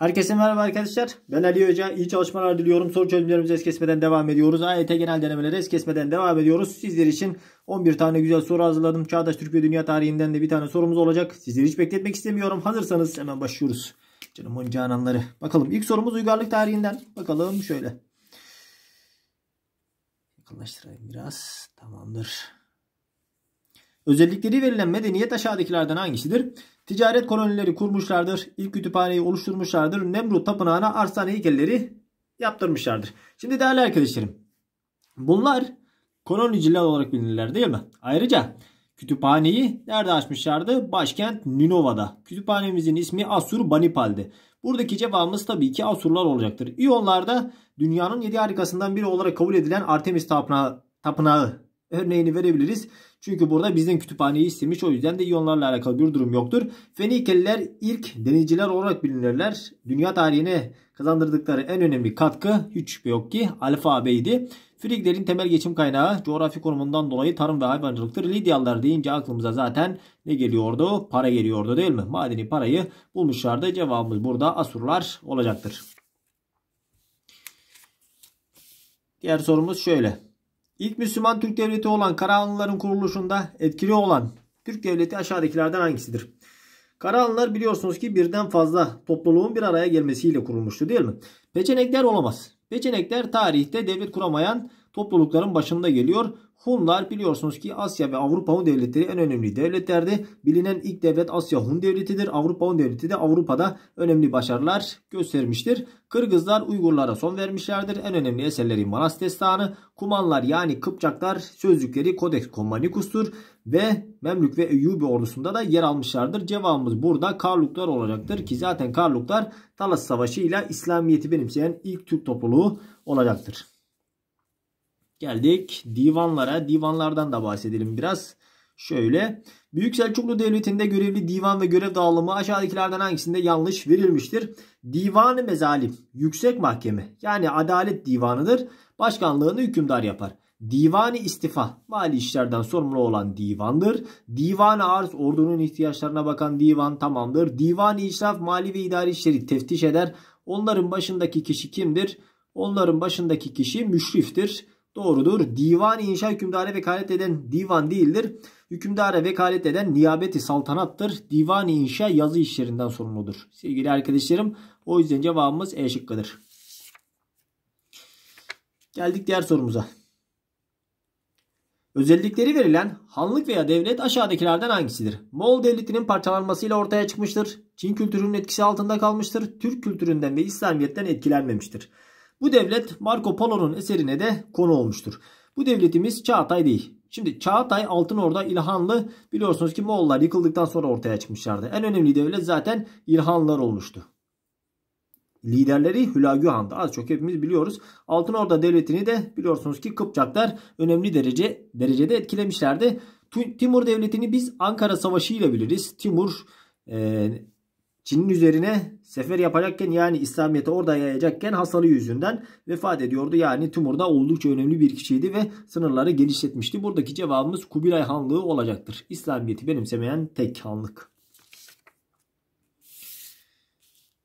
Herkese merhaba arkadaşlar. Ben Ali Hoca. İyi çalışmalar diliyorum. Soru çözümlerimize es kesmeden devam ediyoruz. AYT e genel denemeleri es kesmeden devam ediyoruz. Sizler için 11 tane güzel soru hazırladım. Çağdaş Türk ve Dünya tarihinden de bir tane sorumuz olacak. Sizleri hiç bekletmek istemiyorum. Hazırsanız hemen başlıyoruz. Canımın cananları. Bakalım ilk sorumuz uygarlık tarihinden. Bakalım şöyle. Yakınlaştırayım biraz. Tamamdır. Özellikleri verilen medeniyet aşağıdakilerden hangisidir? Ticaret kolonileri kurmuşlardır. İlk kütüphaneyi oluşturmuşlardır. Nemrut Tapınağı'na arsan heykelleri yaptırmışlardır. Şimdi değerli arkadaşlarım. Bunlar koloniciler olarak bilinirler değil mi? Ayrıca kütüphaneyi nerede açmışlardı? Başkent Ninova'da. Kütüphanemizin ismi Asur Banipal'di. Buradaki cevabımız tabii ki Asurlar olacaktır. İyonlar da dünyanın yedi harikasından biri olarak kabul edilen Artemis Tapınağı, tapınağı örneğini verebiliriz. Çünkü burada bizden kütüphaneyi istemiş. O yüzden de iyonlarla alakalı bir durum yoktur. Fenikeliler ilk denizciler olarak bilinirler. Dünya tarihine kazandırdıkları en önemli katkı hiç yok ki alfabeydi. Friglerin temel geçim kaynağı coğrafi konumundan dolayı tarım ve hayvancılıktır. Lidyalılar deyince aklımıza zaten ne geliyordu? Para geliyordu değil mi? Madeni parayı bulmuşlardı. Cevabımız burada Asurlar olacaktır. Diğer sorumuz şöyle. İlk Müslüman Türk Devleti olan Karahanlıların kuruluşunda etkili olan Türk Devleti aşağıdakilerden hangisidir? Karahanlılar biliyorsunuz ki birden fazla topluluğun bir araya gelmesiyle kurulmuştu değil mi? Peçenekler olamaz. Peçenekler tarihte devlet kuramayan toplulukların başında geliyor. Hunlar biliyorsunuz ki Asya ve Avrupa Hun devletleri en önemli devletlerdi. Bilinen ilk devlet Asya Hun devletidir. Avrupa Hun devleti de Avrupa'da önemli başarılar göstermiştir. Kırgızlar Uygurlara son vermişlerdir. En önemli eserleri Manas Destanı, Kumanlar yani Kıpçaklar sözlükleri Codex Commanicus'tur ve Memlük ve Eyyubi ordusunda da yer almışlardır. Cevabımız burada Karluklar olacaktır ki zaten Karluklar Talas Savaşı ile İslamiyet'i benimseyen ilk Türk topluluğu olacaktır. Geldik divanlara. Divanlardan da bahsedelim biraz. Şöyle. Büyük Selçuklu Devleti'nde görevli divan ve görev dağılımı aşağıdakilerden hangisinde yanlış verilmiştir? Divanı mezalim. Yüksek mahkeme. Yani adalet divanıdır. Başkanlığını hükümdar yapar. Divani istifa mali işlerden sorumlu olan divandır. Divanı arz ordunun ihtiyaçlarına bakan divan tamamdır. Divani israf mali ve idari işleri teftiş eder. Onların başındaki kişi kimdir? Onların başındaki kişi müşriftir doğrudur. divan inşa hükümdara vekalet eden divan değildir. Hükümdara vekalet eden niyabeti saltanattır. divan inşa yazı işlerinden sorumludur. Sevgili arkadaşlarım o yüzden cevabımız E şıkkıdır. Geldik diğer sorumuza. Özellikleri verilen hanlık veya devlet aşağıdakilerden hangisidir? Moğol devletinin parçalanmasıyla ortaya çıkmıştır. Çin kültürünün etkisi altında kalmıştır. Türk kültüründen ve İslamiyet'ten etkilenmemiştir. Bu devlet Marco Polo'nun eserine de konu olmuştur. Bu devletimiz Çağatay değil. Şimdi Çağatay, Altınorda, İlhanlı biliyorsunuz ki Moğollar yıkıldıktan sonra ortaya çıkmışlardı. En önemli devlet zaten İlhanlılar olmuştu. Liderleri Hülagü Han'dı. Az çok hepimiz biliyoruz. Altınorda devletini de biliyorsunuz ki Kıpçaklar önemli derece derecede etkilemişlerdi. Timur devletini biz Ankara Savaşı ile biliriz. Timur e, Çin'in üzerine sefer yapacakken yani İslamiyet'i orada yayacakken hastalığı yüzünden vefat ediyordu. Yani Timur'da oldukça önemli bir kişiydi ve sınırları genişletmişti. Buradaki cevabımız Kubilay Hanlığı olacaktır. İslamiyet'i benimsemeyen tek hanlık.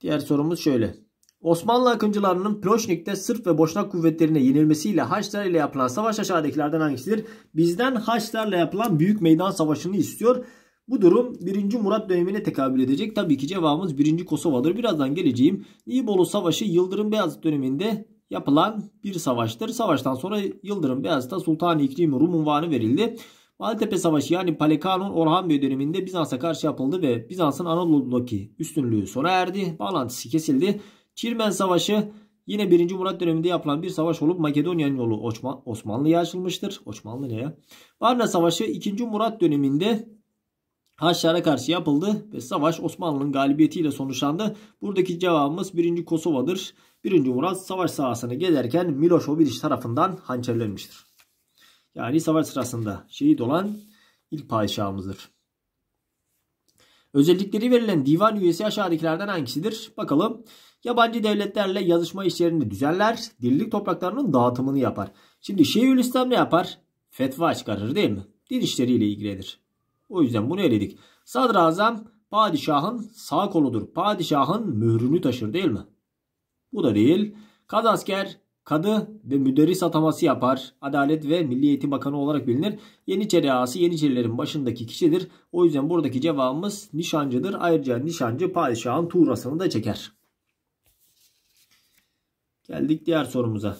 Diğer sorumuz şöyle. Osmanlı akıncılarının Ploşnik'te Sırp ve Boşnak kuvvetlerine yenilmesiyle Haçlar ile yapılan savaş aşağıdakilerden hangisidir? Bizden Haçlarla yapılan Büyük Meydan Savaşı'nı istiyor. Bu durum 1. Murat dönemine tekabül edecek. Tabii ki cevabımız 1. Kosova'dır. Birazdan geleceğim. İbolu Savaşı Yıldırım Beyazıt döneminde yapılan bir savaştır. Savaştan sonra Yıldırım Beyazıt'a Sultan-ı İkrim Rum unvanı verildi. Maltepe Savaşı yani Palekanun Orhan Bey döneminde Bizans'a karşı yapıldı ve Bizans'ın Anadolu'daki üstünlüğü sona erdi. Bağlantısı kesildi. Çirmen Savaşı yine 1. Murat döneminde yapılan bir savaş olup Makedonya'nın yolu Osmanlı'ya açılmıştır. Osmanlı ne ya? Varna Savaşı 2. Murat döneminde Haçlara karşı yapıldı ve savaş Osmanlı'nın galibiyetiyle sonuçlandı. Buradaki cevabımız 1. Kosova'dır. 1. Murat savaş sahasını gezerken Miloš Obilić tarafından hançerlenmiştir. Yani savaş sırasında şehit olan ilk padişahımızdır. Özellikleri verilen divan üyesi aşağıdakilerden hangisidir? Bakalım. Yabancı devletlerle yazışma işlerini düzenler, dirlik topraklarının dağıtımını yapar. Şimdi Şeyhülislam ne yapar? Fetva çıkarır değil mi? Din işleriyle ilgilenir. O yüzden bunu eledik. Sadrazam padişahın sağ koludur. Padişahın mührünü taşır değil mi? Bu da değil. Kazasker kadı ve müderris ataması yapar. Adalet ve Milli Eğitim Bakanı olarak bilinir. Yeniçeri ağası Yeniçerilerin başındaki kişidir. O yüzden buradaki cevabımız nişancıdır. Ayrıca nişancı padişahın tuğrasını da çeker. Geldik diğer sorumuza.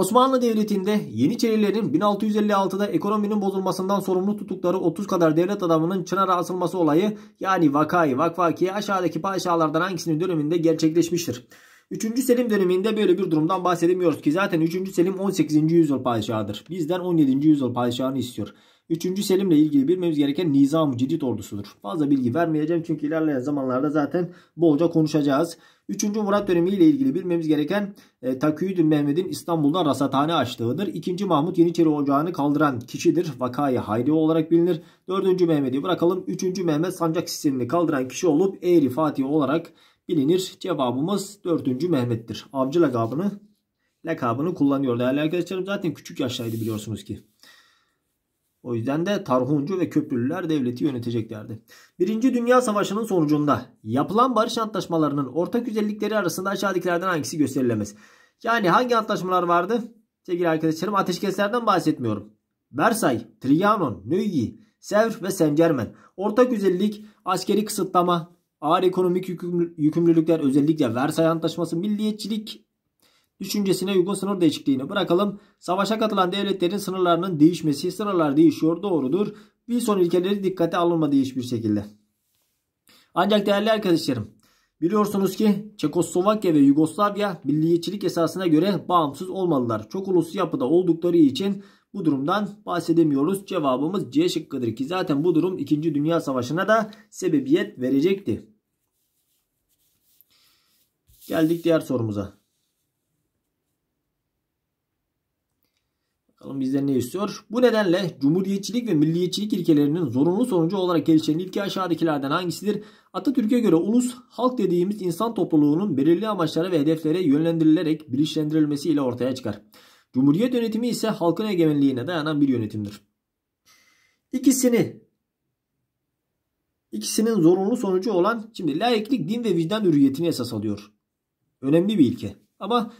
Osmanlı Devleti'nde Yeniçerilerin 1656'da ekonominin bozulmasından sorumlu tuttukları 30 kadar devlet adamının Çınar'a asılması olayı yani vakayı vakvakiye aşağıdaki padişahlardan hangisinin döneminde gerçekleşmiştir? 3. Selim döneminde böyle bir durumdan bahsedemiyoruz ki zaten 3. Selim 18. yüzyıl padişahıdır. Bizden 17. yüzyıl padişahını istiyor. 3. Selim'le ilgili bilmemiz gereken Nizam-ı Cidid ordusudur. Fazla bilgi vermeyeceğim çünkü ilerleyen zamanlarda zaten bolca konuşacağız. Üçüncü Murat dönemi ile ilgili bilmemiz gereken e, Takiyüddin Mehmet'in İstanbul'da rasathane açtığıdır. 2. Mahmut Yeniçeri Ocağı'nı kaldıran kişidir. Vakayı hayri olarak bilinir. Dördüncü Mehmet'i bırakalım. Üçüncü Mehmet sancak sistemini kaldıran kişi olup Eğri Fatih olarak bilinir. Cevabımız dördüncü Mehmet'tir. Avcı lakabını lakabını kullanıyor değerli arkadaşlarım. Zaten küçük yaştaydı biliyorsunuz ki. O yüzden de Tarhuncu ve Köprülüler devleti yöneteceklerdi. Birinci Dünya Savaşı'nın sonucunda yapılan barış antlaşmalarının ortak özellikleri arasında aşağıdakilerden hangisi gösterilemez? Yani hangi antlaşmalar vardı? Sevgili arkadaşlarım ateşkeslerden bahsetmiyorum. Versay, Trianon, Neuilly, Sevr ve Sencermen. Ortak özellik askeri kısıtlama, ağır ekonomik yükümlülükler özellikle Versay Antlaşması, milliyetçilik, düşüncesine uygun sınır değişikliğini bırakalım. Savaşa katılan devletlerin sınırlarının değişmesi, sınırlar değişiyor doğrudur. Bir son ilkeleri dikkate alınmadı hiçbir şekilde. Ancak değerli arkadaşlarım biliyorsunuz ki Çekoslovakya ve Yugoslavya milliyetçilik esasına göre bağımsız olmalılar. Çok uluslu yapıda oldukları için bu durumdan bahsedemiyoruz. Cevabımız C şıkkıdır ki zaten bu durum 2. Dünya Savaşı'na da sebebiyet verecekti. Geldik diğer sorumuza. Bakalım bizden ne istiyor? Bu nedenle cumhuriyetçilik ve milliyetçilik ilkelerinin zorunlu sonucu olarak gelişen ilke aşağıdakilerden hangisidir? Atatürk'e göre ulus, halk dediğimiz insan topluluğunun belirli amaçlara ve hedeflere yönlendirilerek ile ortaya çıkar. Cumhuriyet yönetimi ise halkın egemenliğine dayanan bir yönetimdir. İkisini ikisinin zorunlu sonucu olan şimdi laiklik din ve vicdan hürriyetini esas alıyor. Önemli bir ilke. Ama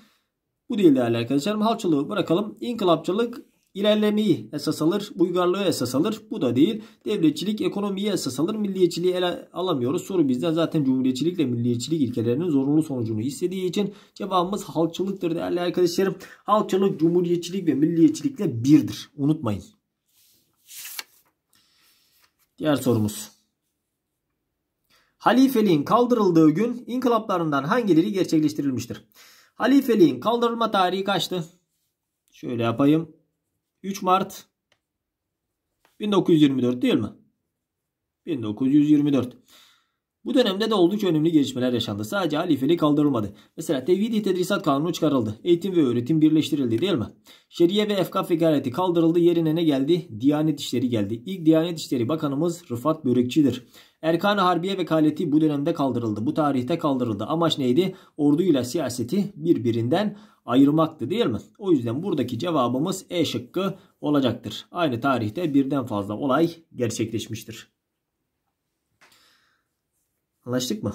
bu değil değerli arkadaşlarım. Halkçılığı bırakalım. İnkılapçılık ilerlemeyi esas alır, uygarlığı esas alır. Bu da değil. Devletçilik ekonomiyi esas alır. Milliyetçiliği ele alamıyoruz. Soru bizden zaten cumhuriyetçilikle milliyetçilik ilkelerinin zorunlu sonucunu istediği için cevabımız halkçılıktır değerli arkadaşlarım. Halkçılık cumhuriyetçilik ve milliyetçilikle birdir. Unutmayın. Diğer sorumuz. Halifeliğin kaldırıldığı gün inkılaplarından hangileri gerçekleştirilmiştir? Halifeliğin kaldırılma tarihi kaçtı? Şöyle yapayım. 3 Mart 1924 değil mi? 1924. Bu dönemde de oldukça önemli gelişmeler yaşandı. Sadece halifeli kaldırılmadı. Mesela tevhidi tedrisat kanunu çıkarıldı. Eğitim ve öğretim birleştirildi değil mi? Şeriye ve efkaf vekaleti kaldırıldı. Yerine ne geldi? Diyanet işleri geldi. İlk Diyanet İşleri Bakanımız Rıfat Börekçi'dir. Erkan-ı Harbiye vekaleti bu dönemde kaldırıldı. Bu tarihte kaldırıldı. Amaç neydi? Orduyla siyaseti birbirinden ayırmaktı değil mi? O yüzden buradaki cevabımız E şıkkı olacaktır. Aynı tarihte birden fazla olay gerçekleşmiştir. Anlaştık mı?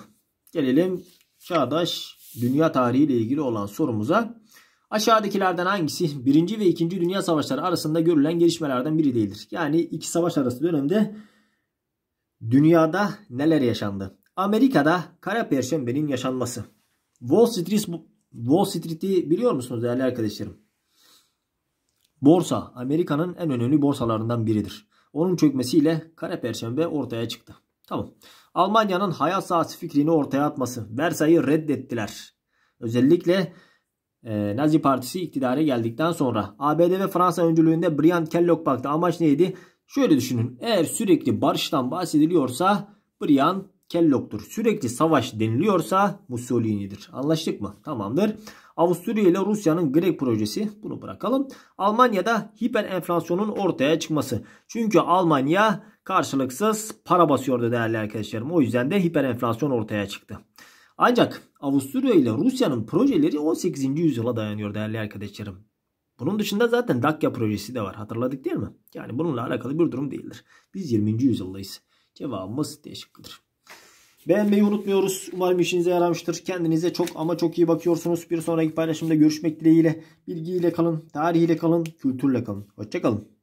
Gelelim çağdaş dünya tarihi ile ilgili olan sorumuza. Aşağıdakilerden hangisi 1. ve 2. Dünya Savaşları arasında görülen gelişmelerden biri değildir? Yani iki savaş arası dönemde dünyada neler yaşandı? Amerika'da Kara Perşembe'nin yaşanması. Wall Street Wall Street'i biliyor musunuz değerli arkadaşlarım? Borsa Amerika'nın en önemli borsalarından biridir. Onun çökmesiyle Kara Perşembe ortaya çıktı. Tamam. Almanya'nın hayat sahası fikrini ortaya atması. Versay'ı reddettiler. Özellikle e, Nazi Partisi iktidara geldikten sonra ABD ve Fransa öncülüğünde Brian kellogg baktı. amaç neydi? Şöyle düşünün. Eğer sürekli barıştan bahsediliyorsa Brian Kellog'tur. Sürekli savaş deniliyorsa Mussolini'dir. Anlaştık mı? Tamamdır. Avusturya ile Rusya'nın Grek projesi. Bunu bırakalım. Almanya'da hiper enflasyonun ortaya çıkması. Çünkü Almanya karşılıksız para basıyordu değerli arkadaşlarım. O yüzden de hiper enflasyon ortaya çıktı. Ancak Avusturya ile Rusya'nın projeleri 18. yüzyıla dayanıyor değerli arkadaşlarım. Bunun dışında zaten Dakya projesi de var. Hatırladık değil mi? Yani bununla alakalı bir durum değildir. Biz 20. yüzyıldayız. Cevabımız D şıkkıdır. Beğenmeyi unutmuyoruz. Umarım işinize yaramıştır. Kendinize çok ama çok iyi bakıyorsunuz. Bir sonraki paylaşımda görüşmek dileğiyle. Bilgiyle kalın, tarihiyle kalın, kültürle kalın. Hoşçakalın.